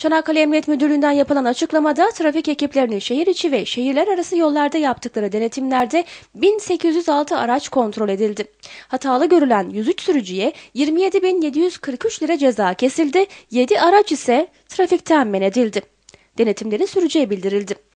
Çanakkale Emniyet Müdürlüğü'nden yapılan açıklamada trafik ekiplerinin şehir içi ve şehirler arası yollarda yaptıkları denetimlerde 1806 araç kontrol edildi. Hatalı görülen 103 sürücüye 27.743 lira ceza kesildi, 7 araç ise trafikten men edildi. Denetimlerin süreceği bildirildi.